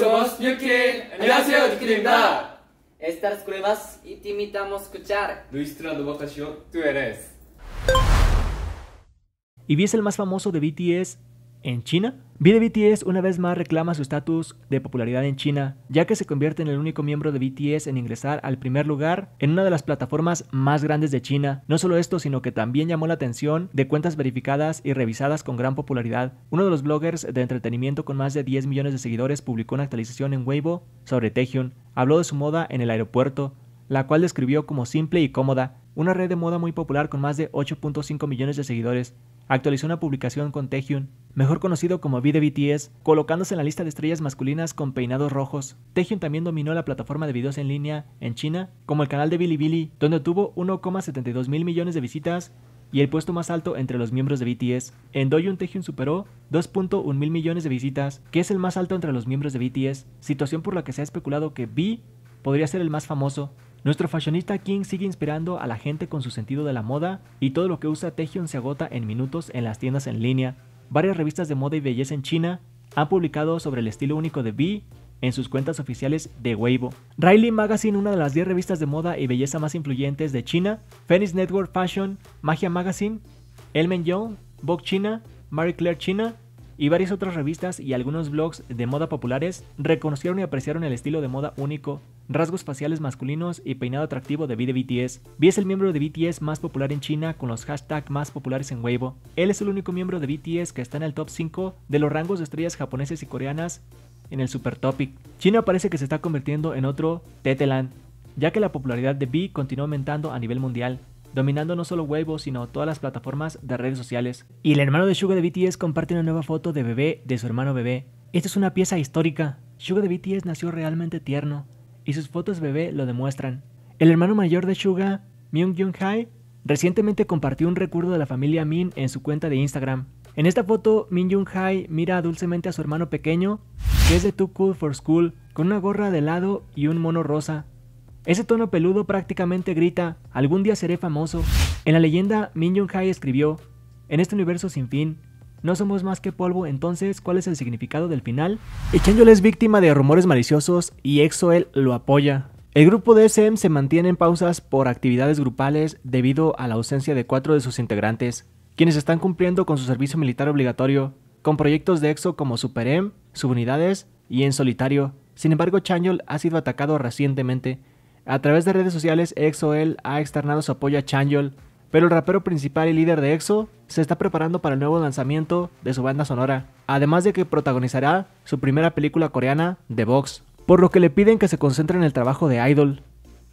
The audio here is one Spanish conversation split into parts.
somos Yuki. 안녕하세요, 유키입니다. Estas pruebas y te invitamos a escuchar. Nuestra nueva canción, tú eres. Y bien es el más famoso de BTS en China. V BTS una vez más reclama su estatus de popularidad en China, ya que se convierte en el único miembro de BTS en ingresar al primer lugar en una de las plataformas más grandes de China. No solo esto, sino que también llamó la atención de cuentas verificadas y revisadas con gran popularidad. Uno de los bloggers de entretenimiento con más de 10 millones de seguidores publicó una actualización en Weibo sobre Taehyun. Habló de su moda en el aeropuerto, la cual describió como simple y cómoda, una red de moda muy popular con más de 8.5 millones de seguidores actualizó una publicación con Taehyun, mejor conocido como V de BTS, colocándose en la lista de estrellas masculinas con peinados rojos. Taehyun también dominó la plataforma de videos en línea en China, como el canal de Bilibili, donde tuvo 1,72 mil millones de visitas y el puesto más alto entre los miembros de BTS. En Doyun Taehyun superó 2.1 mil millones de visitas, que es el más alto entre los miembros de BTS, situación por la que se ha especulado que V podría ser el más famoso, nuestro fashionista King sigue inspirando a la gente con su sentido de la moda y todo lo que usa Tejion se agota en minutos en las tiendas en línea. Varias revistas de moda y belleza en China han publicado sobre el estilo único de Bee en sus cuentas oficiales de Weibo. Riley Magazine, una de las 10 revistas de moda y belleza más influyentes de China, Phoenix Network Fashion, Magia Magazine, Elmen Young, Vogue China, Marie Claire China, y varias otras revistas y algunos blogs de moda populares reconocieron y apreciaron el estilo de moda único, rasgos faciales masculinos y peinado atractivo de V de BTS. V es el miembro de BTS más popular en China con los hashtags más populares en Weibo. Él es el único miembro de BTS que está en el top 5 de los rangos de estrellas japonesas y coreanas en el Super Topic. China parece que se está convirtiendo en otro Teteland, ya que la popularidad de V continúa aumentando a nivel mundial dominando no solo Weibo, sino todas las plataformas de redes sociales. Y el hermano de Suga de BTS comparte una nueva foto de bebé de su hermano bebé. Esta es una pieza histórica. Suga de BTS nació realmente tierno, y sus fotos bebé lo demuestran. El hermano mayor de Suga, Myung Jung Hai, recientemente compartió un recuerdo de la familia Min en su cuenta de Instagram. En esta foto, Min Jung Hai mira dulcemente a su hermano pequeño, que es de Too Cool for School, con una gorra de lado y un mono rosa. Ese tono peludo prácticamente grita, algún día seré famoso. En la leyenda, Min Jung Hai escribió, en este universo sin fin, no somos más que polvo, entonces, ¿cuál es el significado del final? Yol es víctima de rumores maliciosos y exo él lo apoya. El grupo de SM se mantiene en pausas por actividades grupales debido a la ausencia de cuatro de sus integrantes, quienes están cumpliendo con su servicio militar obligatorio, con proyectos de EXO como Super M, subunidades y en solitario. Sin embargo, Chanyol ha sido atacado recientemente a través de redes sociales, EXO l ha externado su apoyo a Changol, pero el rapero principal y líder de EXO se está preparando para el nuevo lanzamiento de su banda sonora, además de que protagonizará su primera película coreana, The Box, por lo que le piden que se concentre en el trabajo de Idol,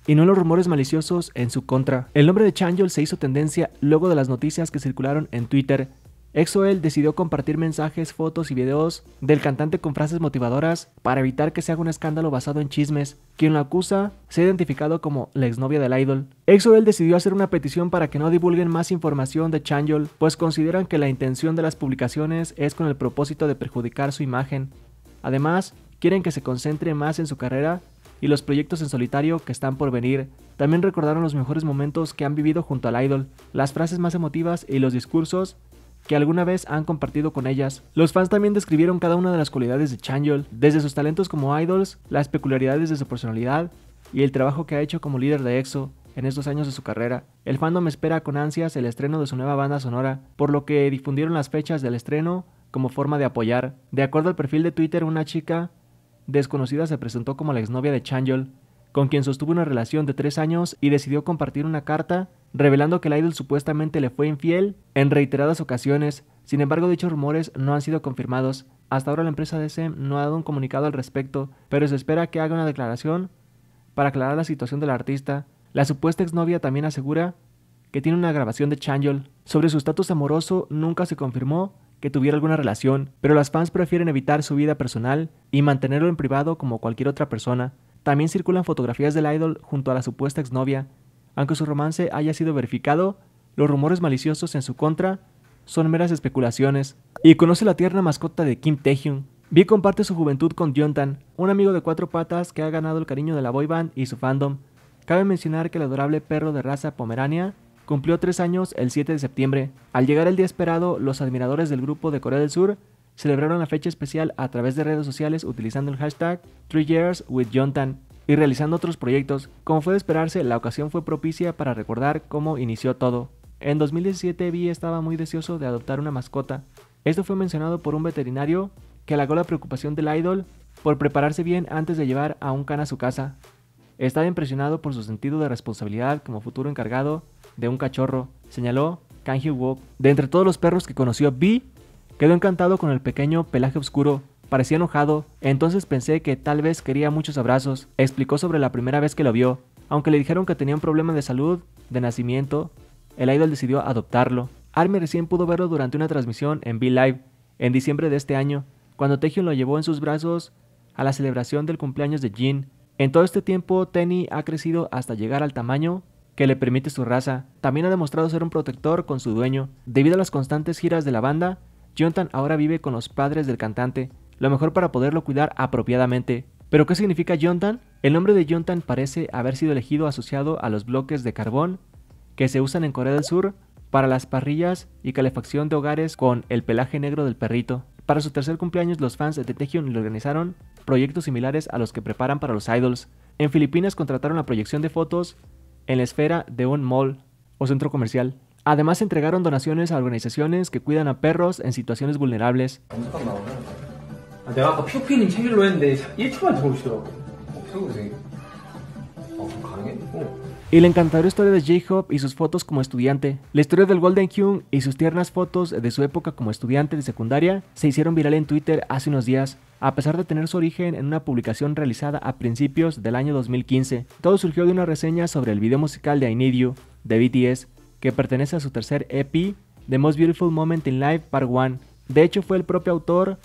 y no en los rumores maliciosos en su contra. El nombre de Changyol se hizo tendencia luego de las noticias que circularon en Twitter Exoel decidió compartir mensajes, fotos y videos del cantante con frases motivadoras para evitar que se haga un escándalo basado en chismes. Quien lo acusa se ha identificado como la exnovia del idol. Exoel decidió hacer una petición para que no divulguen más información de Changyol, pues consideran que la intención de las publicaciones es con el propósito de perjudicar su imagen. Además, quieren que se concentre más en su carrera y los proyectos en solitario que están por venir. También recordaron los mejores momentos que han vivido junto al idol, las frases más emotivas y los discursos que alguna vez han compartido con ellas. Los fans también describieron cada una de las cualidades de Chanyeol, desde sus talentos como idols, las peculiaridades de su personalidad y el trabajo que ha hecho como líder de EXO, en estos años de su carrera. El fandom espera con ansias el estreno de su nueva banda sonora, por lo que difundieron las fechas del estreno como forma de apoyar. De acuerdo al perfil de Twitter, una chica desconocida se presentó como la exnovia de Changyol, con quien sostuvo una relación de tres años y decidió compartir una carta revelando que el idol supuestamente le fue infiel en reiteradas ocasiones. Sin embargo, dichos rumores no han sido confirmados. Hasta ahora la empresa DC no ha dado un comunicado al respecto, pero se espera que haga una declaración para aclarar la situación del artista. La supuesta exnovia también asegura que tiene una grabación de Changyol. Sobre su estatus amoroso nunca se confirmó que tuviera alguna relación, pero las fans prefieren evitar su vida personal y mantenerlo en privado como cualquier otra persona. También circulan fotografías del idol junto a la supuesta exnovia, aunque su romance haya sido verificado, los rumores maliciosos en su contra son meras especulaciones. Y conoce la tierna mascota de Kim Taehyung. Vi comparte su juventud con Jontan, un amigo de cuatro patas que ha ganado el cariño de la boyband y su fandom. Cabe mencionar que el adorable perro de raza pomerania cumplió tres años el 7 de septiembre. Al llegar el día esperado, los admiradores del grupo de Corea del Sur celebraron la fecha especial a través de redes sociales utilizando el hashtag 3 Years with Jontan y realizando otros proyectos, como fue de esperarse, la ocasión fue propicia para recordar cómo inició todo. En 2017 Vi estaba muy deseoso de adoptar una mascota. Esto fue mencionado por un veterinario que halagó la preocupación del idol por prepararse bien antes de llevar a un can a su casa. Estaba impresionado por su sentido de responsabilidad como futuro encargado de un cachorro, señaló Kanji Wok. De entre todos los perros que conoció Vi, quedó encantado con el pequeño pelaje oscuro Parecía enojado, entonces pensé que tal vez quería muchos abrazos. Explicó sobre la primera vez que lo vio. Aunque le dijeron que tenía un problema de salud, de nacimiento, el idol decidió adoptarlo. Army recién pudo verlo durante una transmisión en V Live en diciembre de este año, cuando Tejun lo llevó en sus brazos a la celebración del cumpleaños de Jin. En todo este tiempo, Tenny ha crecido hasta llegar al tamaño que le permite su raza. También ha demostrado ser un protector con su dueño. Debido a las constantes giras de la banda, Jonathan ahora vive con los padres del cantante, lo mejor para poderlo cuidar apropiadamente. ¿Pero qué significa Yontan? El nombre de Yontan parece haber sido elegido asociado a los bloques de carbón que se usan en Corea del Sur para las parrillas y calefacción de hogares con el pelaje negro del perrito. Para su tercer cumpleaños, los fans de Taehyun le organizaron proyectos similares a los que preparan para los idols. En Filipinas contrataron la proyección de fotos en la esfera de un mall o centro comercial. Además, entregaron donaciones a organizaciones que cuidan a perros en situaciones vulnerables. Y la encantadora historia de J-Hop y sus fotos como estudiante. La historia del Golden King y sus tiernas fotos de su época como estudiante de secundaria se hicieron viral en Twitter hace unos días, a pesar de tener su origen en una publicación realizada a principios del año 2015. Todo surgió de una reseña sobre el video musical de I Need You, de BTS, que pertenece a su tercer EP, The Most Beautiful Moment in Life Part 1. De hecho, fue el propio autor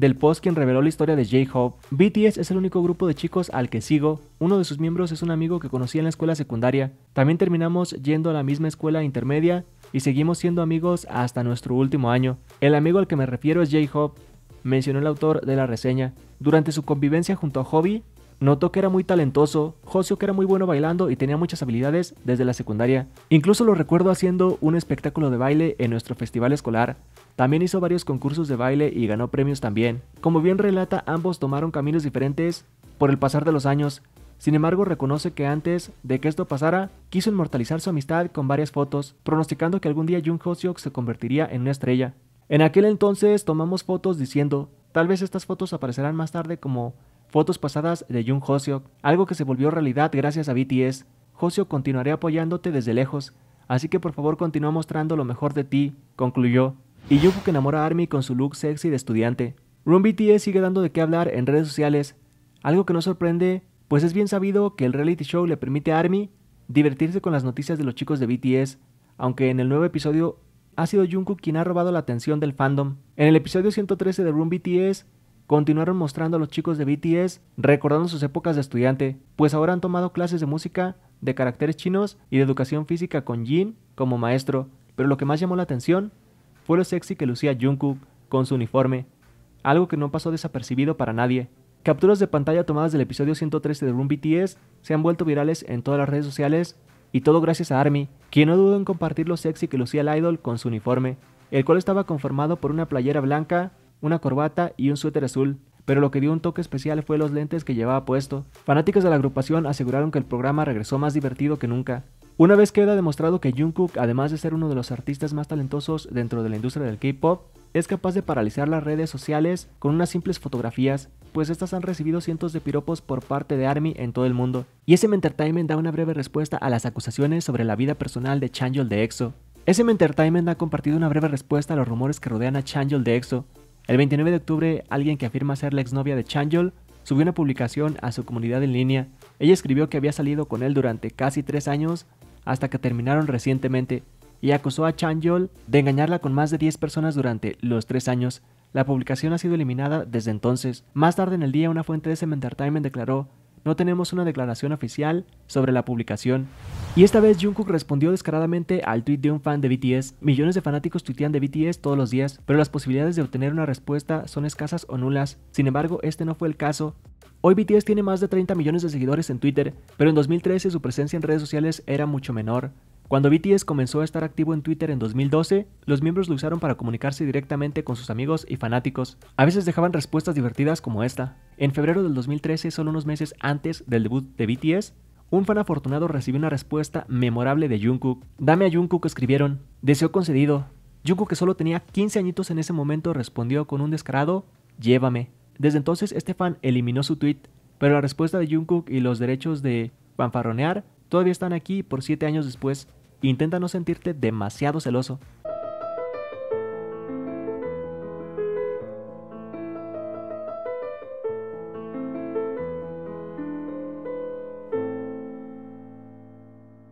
del post quien reveló la historia de J-Hope. BTS es el único grupo de chicos al que sigo, uno de sus miembros es un amigo que conocí en la escuela secundaria, también terminamos yendo a la misma escuela intermedia y seguimos siendo amigos hasta nuestro último año. El amigo al que me refiero es J-Hope, mencionó el autor de la reseña. Durante su convivencia junto a Hobby, Notó que era muy talentoso, Josio era muy bueno bailando y tenía muchas habilidades desde la secundaria. Incluso lo recuerdo haciendo un espectáculo de baile en nuestro festival escolar. También hizo varios concursos de baile y ganó premios también. Como bien relata, ambos tomaron caminos diferentes por el pasar de los años. Sin embargo, reconoce que antes de que esto pasara, quiso inmortalizar su amistad con varias fotos, pronosticando que algún día Jung Hoseok se convertiría en una estrella. En aquel entonces tomamos fotos diciendo, tal vez estas fotos aparecerán más tarde como fotos pasadas de Jung Hoseok, algo que se volvió realidad gracias a BTS. Hoseok continuaré apoyándote desde lejos, así que por favor continúa mostrando lo mejor de ti, concluyó. Y Jungkook enamora a Army con su look sexy de estudiante. Room BTS sigue dando de qué hablar en redes sociales, algo que no sorprende, pues es bien sabido que el reality show le permite a Army divertirse con las noticias de los chicos de BTS, aunque en el nuevo episodio ha sido Jungkook quien ha robado la atención del fandom. En el episodio 113 de Room BTS, continuaron mostrando a los chicos de BTS recordando sus épocas de estudiante, pues ahora han tomado clases de música, de caracteres chinos y de educación física con Jin como maestro, pero lo que más llamó la atención fue lo sexy que lucía Jungkook con su uniforme, algo que no pasó desapercibido para nadie. Capturas de pantalla tomadas del episodio 113 de Room BTS se han vuelto virales en todas las redes sociales y todo gracias a ARMY, quien no dudó en compartir lo sexy que lucía el idol con su uniforme, el cual estaba conformado por una playera blanca una corbata y un suéter azul, pero lo que dio un toque especial fue los lentes que llevaba puesto. Fanáticos de la agrupación aseguraron que el programa regresó más divertido que nunca. Una vez queda demostrado que Jungkook, además de ser uno de los artistas más talentosos dentro de la industria del K-pop, es capaz de paralizar las redes sociales con unas simples fotografías, pues estas han recibido cientos de piropos por parte de ARMY en todo el mundo. Y SM Entertainment da una breve respuesta a las acusaciones sobre la vida personal de Changyol de EXO. SM Entertainment ha compartido una breve respuesta a los rumores que rodean a Changyol de EXO, el 29 de octubre, alguien que afirma ser la exnovia de Yol subió una publicación a su comunidad en línea. Ella escribió que había salido con él durante casi tres años hasta que terminaron recientemente y acusó a Yol de engañarla con más de 10 personas durante los tres años. La publicación ha sido eliminada desde entonces. Más tarde en el día, una fuente de Cement Entertainment declaró no tenemos una declaración oficial sobre la publicación. Y esta vez Jungkook respondió descaradamente al tweet de un fan de BTS. Millones de fanáticos tuitean de BTS todos los días, pero las posibilidades de obtener una respuesta son escasas o nulas. Sin embargo, este no fue el caso. Hoy BTS tiene más de 30 millones de seguidores en Twitter, pero en 2013 su presencia en redes sociales era mucho menor. Cuando BTS comenzó a estar activo en Twitter en 2012, los miembros lo usaron para comunicarse directamente con sus amigos y fanáticos. A veces dejaban respuestas divertidas como esta. En febrero del 2013, solo unos meses antes del debut de BTS, un fan afortunado recibió una respuesta memorable de Jungkook. Dame a Jungkook escribieron. Deseo concedido. Jungkook, que solo tenía 15 añitos en ese momento, respondió con un descarado, llévame. Desde entonces, este fan eliminó su tweet, pero la respuesta de Jungkook y los derechos de fanfarronear todavía están aquí por 7 años después. Intenta no sentirte demasiado celoso